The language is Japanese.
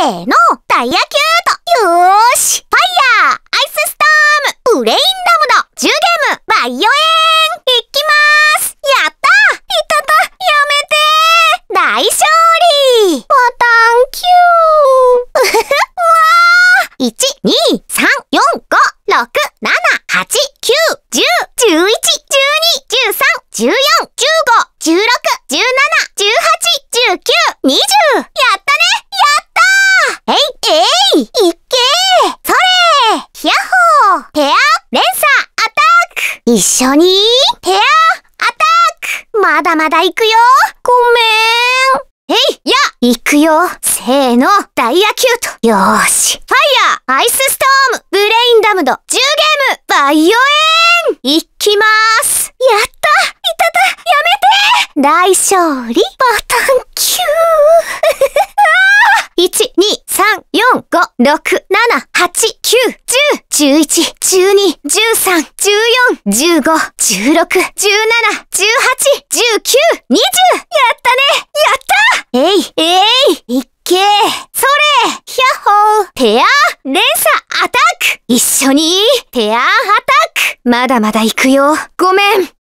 せーのダイヤキュートよーしファイヤーアイスストームブレインダムの10ゲームバイオエンいきますやったいたたやめて大勝利ボタンキューうわー !1,2,3,4,5,6,7,8,9,10,11,12,13,14,15,16,17 いけーそれーヒャッホーヘア連鎖アタック一緒にヘアアタックまだまだ行くよごめーんえいや行くよせーのダイヤキュートよーしファイヤーアイスストームブレインダムド10ゲームバイオエーン行きまーすやったいたたやめて大勝利ボタンキュー6、7、8、9、10、11、12、13、14、15、16、17、18、19、20! やったねやったえいえいいっけーそれヒャッホーペア連鎖アタック一緒にペアアタックまだまだ行くよごめん